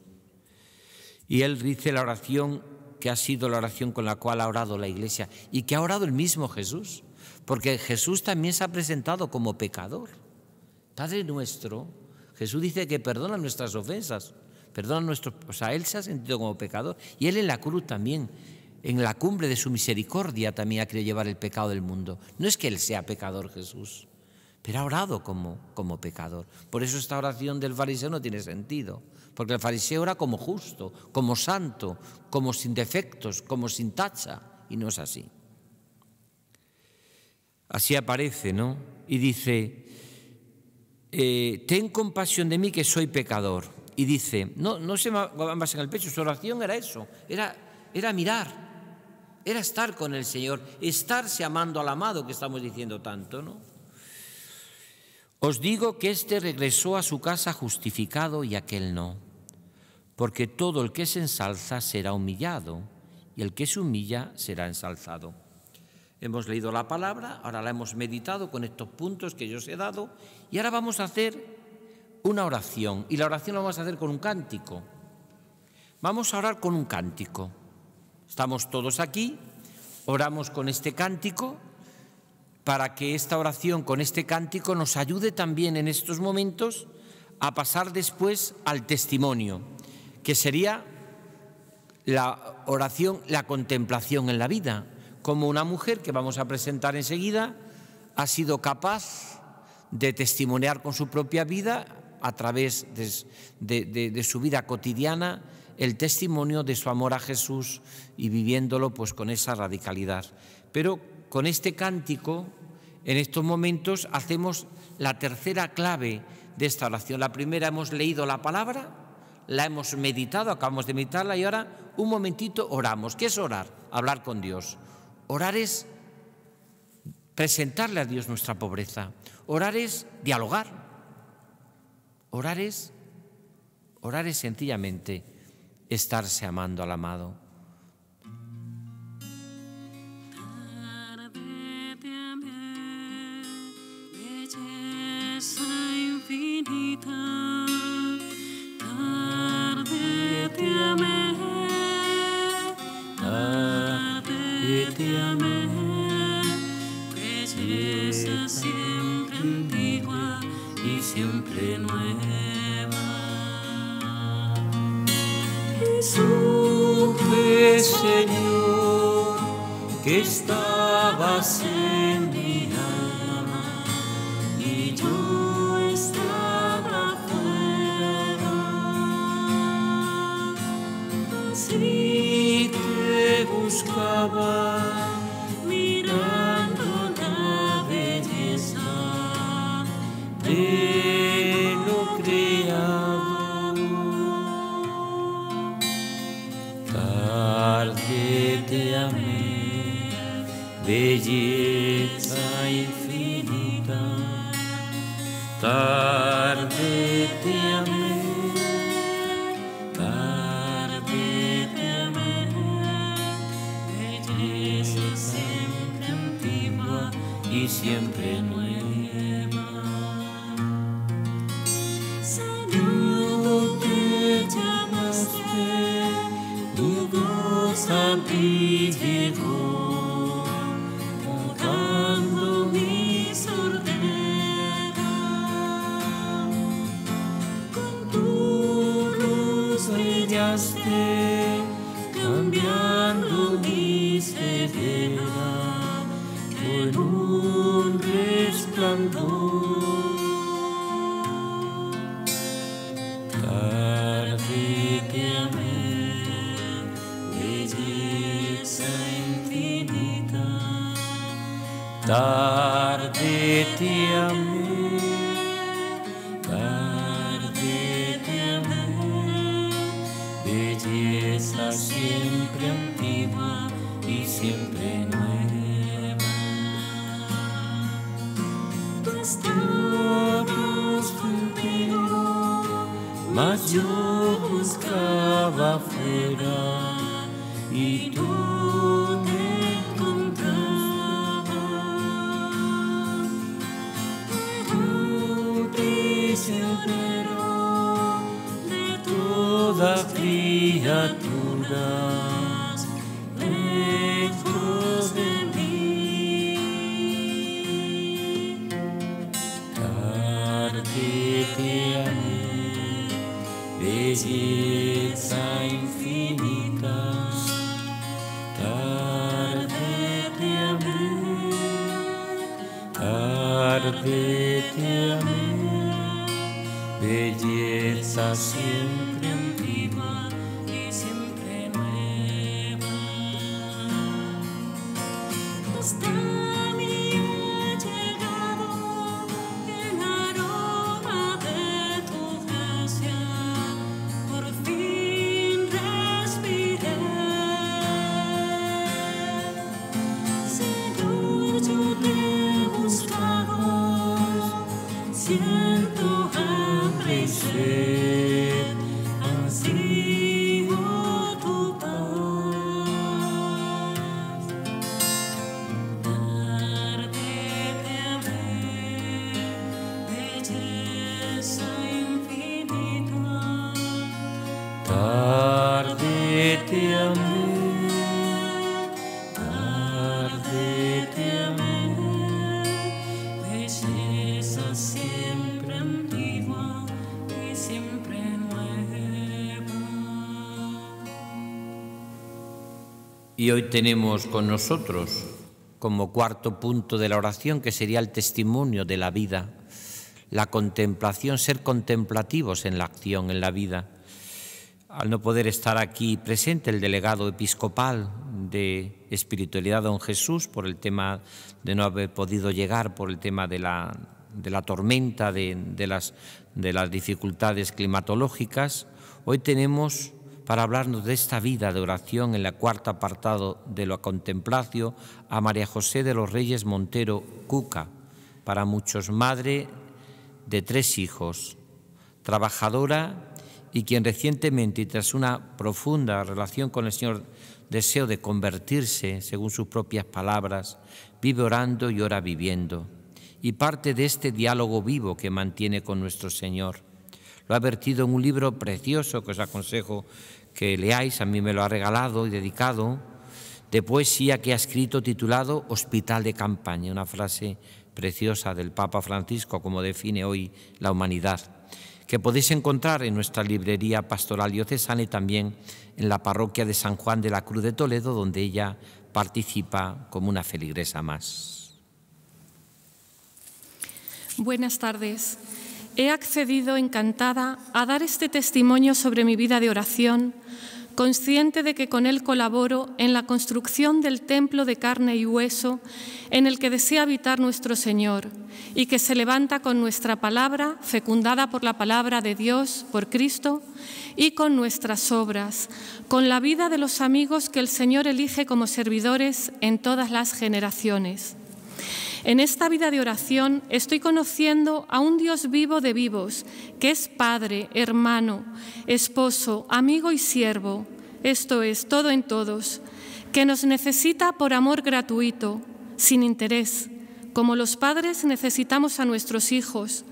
Y él dice la oración que ha sido la oración con la cual ha orado la iglesia y que ha orado el mismo Jesús porque Jesús también se ha presentado como pecador. Padre nuestro, Jesús dice que perdona nuestras ofensas, perdona nuestros... O sea, Él se ha sentido como pecador y Él en la cruz también, en la cumbre de su misericordia también ha querido llevar el pecado del mundo. No es que Él sea pecador Jesús, pero ha orado como, como pecador. Por eso esta oración del fariseo no tiene sentido, porque el fariseo ora como justo, como santo, como sin defectos, como sin tacha, y no es así así aparece, ¿no? Y dice, eh, ten compasión de mí que soy pecador. Y dice, no, no se más en el pecho, su oración era eso, era, era mirar, era estar con el Señor, estarse amando al amado que estamos diciendo tanto, ¿no? Os digo que éste regresó a su casa justificado y aquel no, porque todo el que se ensalza será humillado y el que se humilla será ensalzado. Hemos leído la palabra, ahora la hemos meditado con estos puntos que yo os he dado y ahora vamos a hacer una oración y la oración la vamos a hacer con un cántico. Vamos a orar con un cántico. Estamos todos aquí, oramos con este cántico para que esta oración con este cántico nos ayude también en estos momentos a pasar después al testimonio, que sería la oración, la contemplación en la vida, como una mujer que vamos a presentar enseguida ha sido capaz de testimoniar con su propia vida, a través de, su vida cotidiana, el testimonio de su amor a Jesús y viviéndolo pues con esa radicalidad. Pero con este cántico, en estos momentos, hacemos la tercera clave de esta oración. La primera hemos leído la palabra, la hemos meditado, acabamos de meditarla y ahora un momentito oramos. ¿Qué es orar? Hablar con Dios. Orar es presentarle a Dios nuestra pobreza. Orar es dialogar. Orar es, orar es sencillamente estarse amando al amado. infinita, te amé, belleza pues siempre antigua y siempre nueva. Supe, pues, Señor, que estabas en mi alma y yo estaba fuera. así te buscaba, estamos fronteiro, mas eu buscava fora e tu. Y hoy tenemos con nosotros como cuarto punto de la oración, que sería el testimonio de la vida, la contemplación, ser contemplativos en la acción, en la vida. Al no poder estar aquí presente el delegado episcopal de espiritualidad, don Jesús, por el tema de no haber podido llegar, por el tema de la, de la tormenta, de, las, de las dificultades climatológicas, hoy tenemos para hablarnos de esta vida de oración en la cuarta apartado de lo contemplacio, a María José de los Reyes Montero Cuca, para muchos madre de tres hijos, trabajadora y quien recientemente y tras una profunda relación con el Señor deseo de convertirse, según sus propias palabras, vive orando y ora viviendo, y parte de este diálogo vivo que mantiene con nuestro Señor. Lo ha vertido en un libro precioso que os aconsejo que leáis, a mí me lo ha regalado y dedicado, de poesía que ha escrito titulado Hospital de Campaña, una frase preciosa del Papa Francisco, como define hoy la humanidad, que podéis encontrar en nuestra librería pastoral diocesana y también en la parroquia de San Juan de la Cruz de Toledo, donde ella participa como una feligresa más. Buenas tardes. He accedido encantada a dar este testimonio sobre mi vida de oración consciente de que con él colaboro en la construcción del templo de carne y hueso en el que desea habitar nuestro Señor y que se levanta con nuestra palabra, fecundada por la palabra de Dios, por Cristo, y con nuestras obras, con la vida de los amigos que el Señor elige como servidores en todas las generaciones. En esta vida de oración estoy conociendo a un Dios vivo de vivos, que es Padre, hermano, esposo, amigo y siervo, esto es, todo en todos, que nos necesita por amor gratuito, sin interés, como los padres necesitamos a nuestros hijos,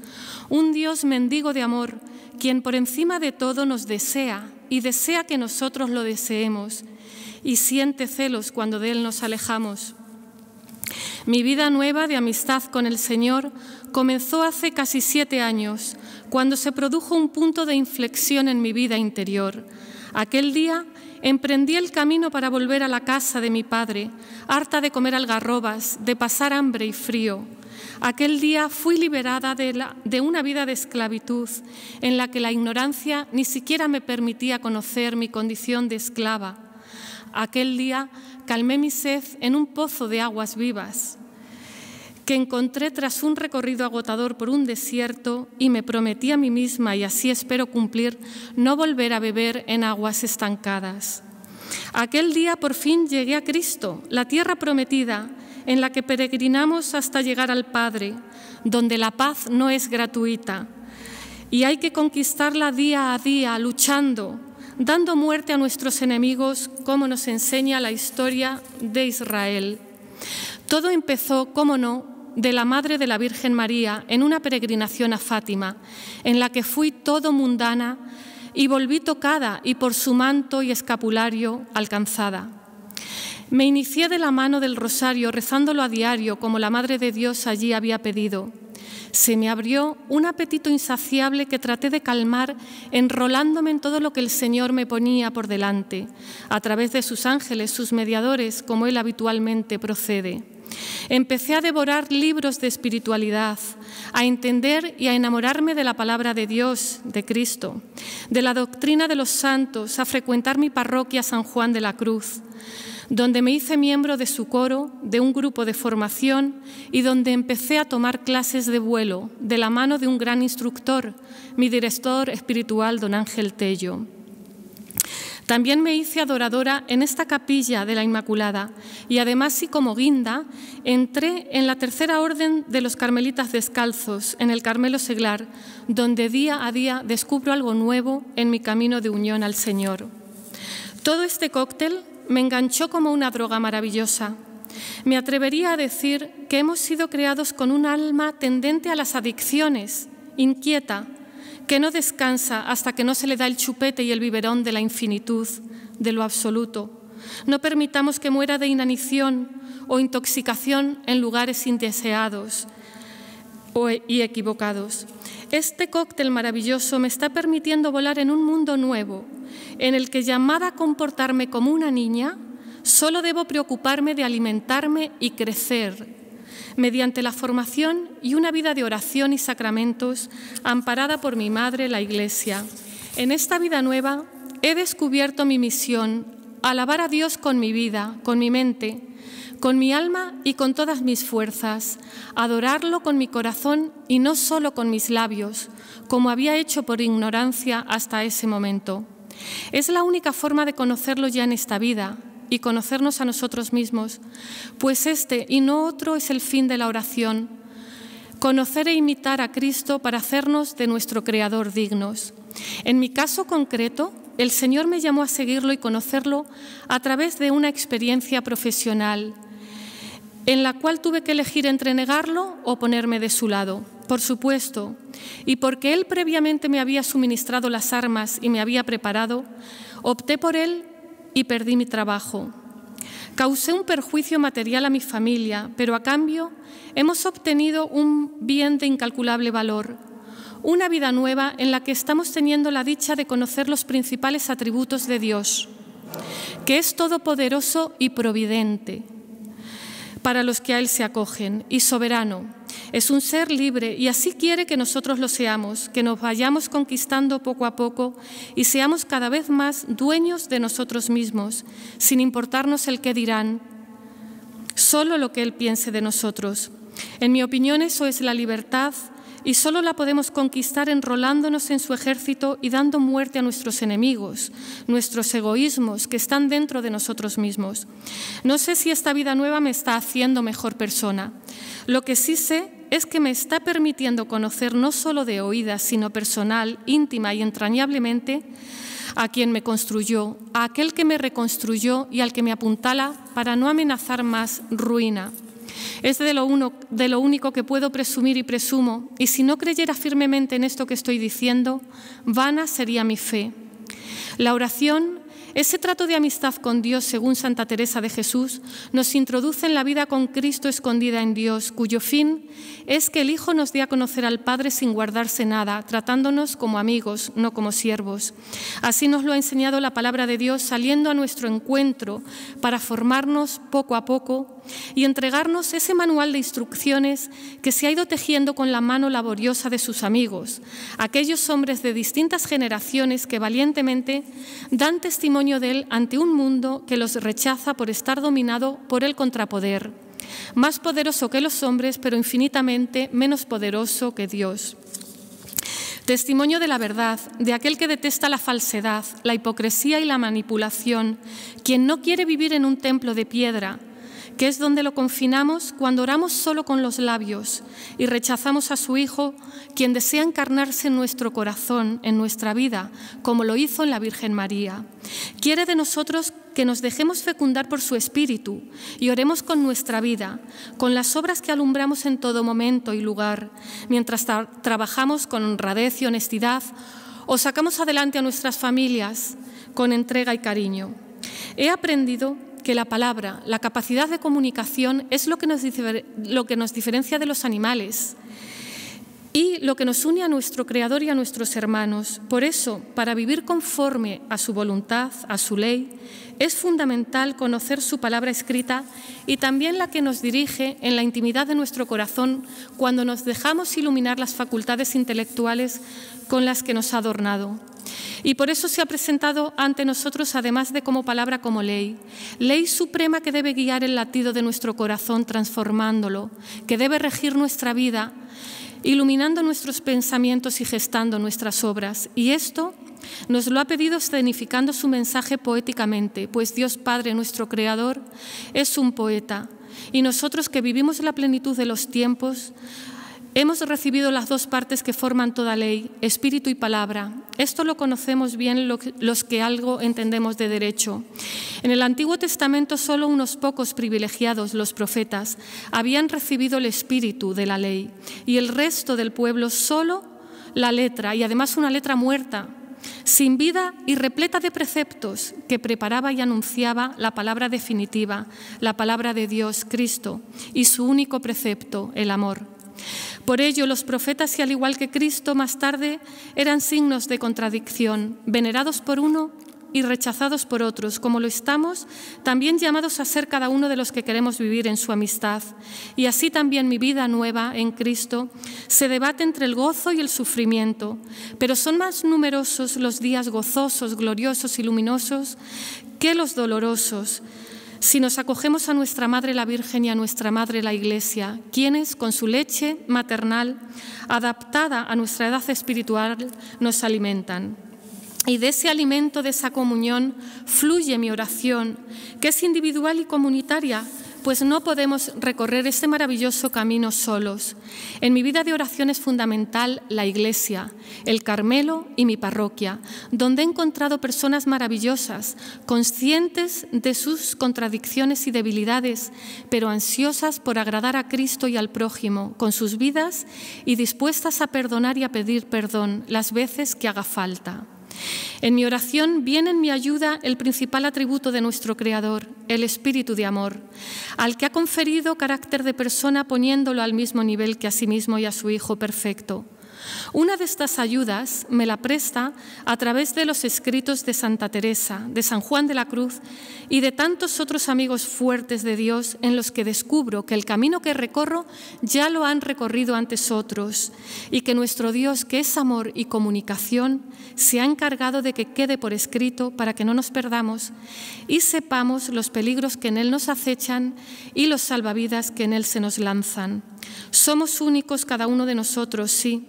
un Dios mendigo de amor, quien por encima de todo nos desea y desea que nosotros lo deseemos, y siente celos cuando de Él nos alejamos. Mi vida nueva de amistad con el Señor comenzó hace casi siete años, cuando se produjo un punto de inflexión en mi vida interior. Aquel día emprendí el camino para volver a la casa de mi padre, harta de comer algarrobas, de pasar hambre y frío. Aquel día fui liberada de, de, una vida de esclavitud en la que la ignorancia ni siquiera me permitía conocer mi condición de esclava. Aquel día calmé mi sed en un pozo de aguas vivas que encontré tras un recorrido agotador por un desierto y me prometí a mí misma, y así espero cumplir, no volver a beber en aguas estancadas. Aquel día por fin llegué a Cristo, la tierra prometida, en la que peregrinamos hasta llegar al Padre, donde la paz no es gratuita y hay que conquistarla día a día, luchando, dando muerte a nuestros enemigos, como nos enseña la historia de Israel. Todo empezó, como no, de la Madre de la Virgen María en una peregrinación a Fátima, en la que fui todo mundana y volví tocada y por su manto y escapulario alcanzada. Me inicié de la mano del rosario rezándolo a diario como la Madre de Dios allí había pedido se me abrió un apetito insaciable que traté de calmar enrolándome en todo lo que el Señor me ponía por delante, a través de sus ángeles, sus mediadores, como Él habitualmente procede. Empecé a devorar libros de espiritualidad, a entender y a enamorarme de la palabra de Dios, de Cristo, de la doctrina de los santos, a frecuentar mi parroquia San Juan de la Cruz donde me hice miembro de su coro, de un grupo de formación y donde empecé a tomar clases de vuelo de la mano de un gran instructor, mi director espiritual, don Ángel Tello. También me hice adoradora en esta capilla de la Inmaculada y además y como guinda entré en la tercera orden de los Carmelitas Descalzos en el Carmelo Seglar, donde día a día descubro algo nuevo en mi camino de unión al Señor. Todo este cóctel me enganchó como una droga maravillosa. Me atrevería a decir que hemos sido creados con un alma tendente a las adicciones, inquieta, que no descansa hasta que no se le da el chupete y el biberón de la infinitud, de lo absoluto. No permitamos que muera de inanición o intoxicación en lugares indeseados y equivocados. Este cóctel maravilloso me está permitiendo volar en un mundo nuevo, en el que llamada a comportarme como una niña, solo debo preocuparme de alimentarme y crecer mediante la formación y una vida de oración y sacramentos amparada por mi madre, la Iglesia. En esta vida nueva he descubierto mi misión, alabar a Dios con mi vida, con mi mente, con mi alma y con todas mis fuerzas, adorarlo con mi corazón y no solo con mis labios, como había hecho por ignorancia hasta ese momento. Es la única forma de conocerlo ya en esta vida y conocernos a nosotros mismos, pues este y no otro es el fin de la oración, conocer e imitar a Cristo para hacernos de nuestro Creador dignos. En mi caso concreto, el Señor me llamó a seguirlo y conocerlo a través de una experiencia profesional, en la cual tuve que elegir entre negarlo o ponerme de su lado por supuesto, y porque él previamente me había suministrado las armas y me había preparado, opté por él y perdí mi trabajo. Causé un perjuicio material a mi familia, pero a cambio hemos obtenido un bien de incalculable valor, una vida nueva en la que estamos teniendo la dicha de conocer los principales atributos de Dios, que es todopoderoso y providente para los que a Él se acogen, y soberano es un ser libre y así quiere que nosotros lo seamos, que nos vayamos conquistando poco a poco y seamos cada vez más dueños de nosotros mismos, sin importarnos el que dirán, solo lo que Él piense de nosotros. En mi opinión eso es la libertad y solo la podemos conquistar enrolándonos en su ejército y dando muerte a nuestros enemigos, nuestros egoísmos que están dentro de nosotros mismos. No sé si esta vida nueva me está haciendo mejor persona. Lo que sí sé es que me está permitiendo conocer no solo de oídas, sino personal, íntima y entrañablemente a quien me construyó, a aquel que me reconstruyó y al que me apuntala para no amenazar más ruina. Es de lo, único que puedo presumir y presumo, y si no creyera firmemente en esto que estoy diciendo, vana sería mi fe. La oración, ese trato de amistad con Dios según Santa Teresa de Jesús, nos introduce en la vida con Cristo escondida en Dios, cuyo fin es que el Hijo nos dé a conocer al Padre sin guardarse nada, tratándonos como amigos, no como siervos. Así nos lo ha enseñado la palabra de Dios saliendo a nuestro encuentro para formarnos poco a poco y entregarnos ese manual de instrucciones que se ha ido tejiendo con la mano laboriosa de sus amigos, aquellos hombres de distintas generaciones que valientemente dan testimonio de él ante un mundo que los rechaza por estar dominado por el contrapoder, más poderoso que los hombres, pero infinitamente menos poderoso que Dios. Testimonio de la verdad, de aquel que detesta la falsedad, la hipocresía y la manipulación, quien no quiere vivir en un templo de piedra, que es donde lo confinamos cuando oramos solo con los labios y rechazamos a su Hijo, quien desea encarnarse en nuestro corazón, en nuestra vida, como lo hizo en la Virgen María. Quiere de nosotros que nos dejemos fecundar por su Espíritu y oremos con nuestra vida, con las obras que alumbramos en todo momento y lugar, mientras trabajamos con honradez y honestidad o sacamos adelante a nuestras familias con entrega y cariño. He aprendido que la palabra, la capacidad de comunicación es lo que nos, lo que nos diferencia de los animales y lo que nos une a nuestro Creador y a nuestros hermanos. Por eso, para vivir conforme a su voluntad, a su ley, es fundamental conocer su palabra escrita y también la que nos dirige en la intimidad de nuestro corazón cuando nos dejamos iluminar las facultades intelectuales con las que nos ha adornado. Y por eso se ha presentado ante nosotros, además de como palabra, como ley, ley suprema que debe guiar el latido de nuestro corazón transformándolo, que debe regir nuestra vida iluminando nuestros pensamientos y gestando nuestras obras. Y esto nos lo ha pedido escenificando su mensaje poéticamente, pues Dios Padre, nuestro Creador, es un poeta, y nosotros que vivimos la plenitud de los tiempos, Hemos recibido las dos partes que forman toda ley, espíritu y palabra. Esto lo conocemos bien los que algo entendemos de derecho. En el Antiguo Testamento solo unos pocos privilegiados, los profetas, habían recibido el espíritu de la ley y el resto del pueblo solo la letra, y además una letra muerta, sin vida y repleta de preceptos que preparaba y anunciaba la palabra definitiva, la palabra de Dios, Cristo, y su único precepto, el amor. Por ello, los profetas, y al igual que Cristo más tarde, eran signos de contradicción, venerados por uno y rechazados por otros, como lo estamos, también llamados a ser cada uno de los que queremos vivir en su amistad. Y así también mi vida nueva en Cristo se debate entre el gozo y el sufrimiento, pero son más numerosos los días gozosos, gloriosos y luminosos que los dolorosos, si nos acogemos a nuestra Madre la Virgen y a nuestra Madre la Iglesia, quienes con su leche maternal, adaptada a nuestra edad espiritual, nos alimentan. Y de ese alimento, de esa comunión, fluye mi oración, que es individual y comunitaria, pues no podemos recorrer este maravilloso camino solos. En mi vida de oración es fundamental la iglesia, el Carmelo y mi parroquia, donde he encontrado personas maravillosas, conscientes de sus contradicciones y debilidades, pero ansiosas por agradar a Cristo y al prójimo con sus vidas y dispuestas a perdonar y a pedir perdón las veces que haga falta. En mi oración viene en mi ayuda el principal atributo de nuestro Creador, el espíritu de amor, al que ha conferido carácter de persona poniéndolo al mismo nivel que a sí mismo y a su Hijo perfecto. Una de estas ayudas me la presta a través de los escritos de Santa Teresa, de San Juan de la Cruz y de tantos otros amigos fuertes de Dios en los que descubro que el camino que recorro ya lo han recorrido antes otros y que nuestro Dios, que es amor y comunicación, se ha encargado de que quede por escrito para que no nos perdamos y sepamos los peligros que en Él nos acechan y los salvavidas que en Él se nos lanzan. Somos únicos cada uno de nosotros, sí,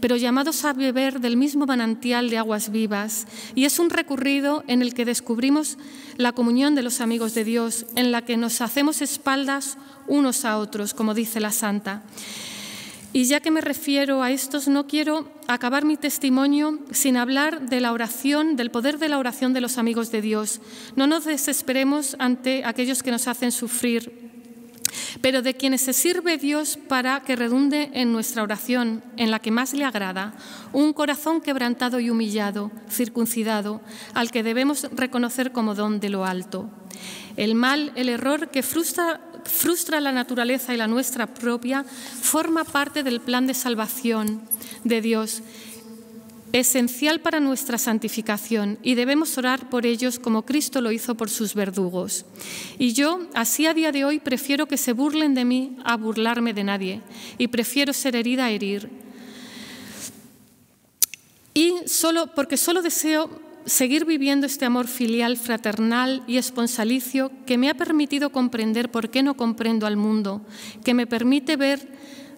pero llamados a beber del mismo manantial de aguas vivas, y es un recurrido en el que descubrimos la comunión de los amigos de Dios, en la que nos hacemos espaldas unos a otros, como dice la Santa. Y ya que me refiero a estos, no quiero acabar mi testimonio sin hablar de la oración, del poder de la oración de los amigos de Dios. No nos desesperemos ante aquellos que nos hacen sufrir, pero de quienes se sirve Dios para que redunde en nuestra oración, en la que más le agrada, un corazón quebrantado y humillado, circuncidado, al que debemos reconocer como don de lo alto. El mal, el error que frustra frustra la naturaleza y la nuestra propia, forma parte del plan de salvación de Dios, esencial para nuestra santificación, y debemos orar por ellos como Cristo lo hizo por sus verdugos. Y yo, así a día de hoy, prefiero que se burlen de mí a burlarme de nadie, y prefiero ser herida a herir. Y solo, porque solo deseo seguir viviendo este amor filial, fraternal y esponsalicio que me ha permitido comprender por qué no comprendo al mundo, que me permite ver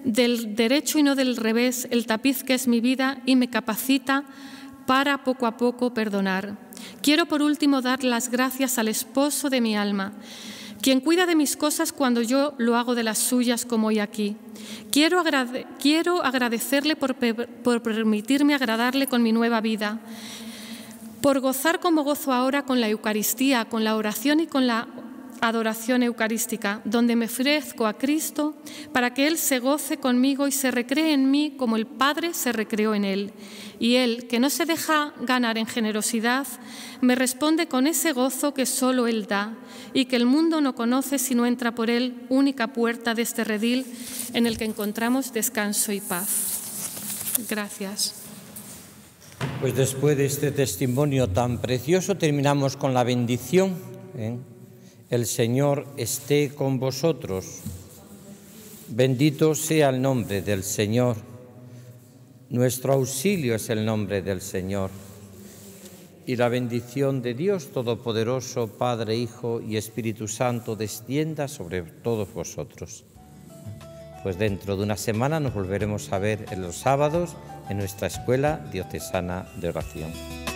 del derecho y no del revés el tapiz que es mi vida y me capacita para poco a poco perdonar. Quiero por último dar las gracias al esposo de mi alma, quien cuida de mis cosas cuando yo lo hago de las suyas como hoy aquí. Quiero, quiero agradecerle por permitirme agradarle con mi nueva vida por gozar como gozo ahora con la Eucaristía, con la oración y con la adoración eucarística, donde me ofrezco a Cristo para que Él se goce conmigo y se recree en mí como el Padre se recreó en Él. Y Él, que no se deja ganar en generosidad, me responde con ese gozo que solo Él da y que el mundo no conoce si no entra por Él, única puerta de este redil en el que encontramos descanso y paz. Gracias. Pues después de este testimonio tan precioso terminamos con la bendición. ¿eh? El Señor esté con vosotros. Bendito sea el nombre del Señor. Nuestro auxilio es el nombre del Señor. Y la bendición de Dios Todopoderoso, Padre, Hijo y Espíritu Santo, descienda sobre todos vosotros. Pues dentro de una semana nos volveremos a ver en los sábados en nuestra Escuela Diocesana de Oración.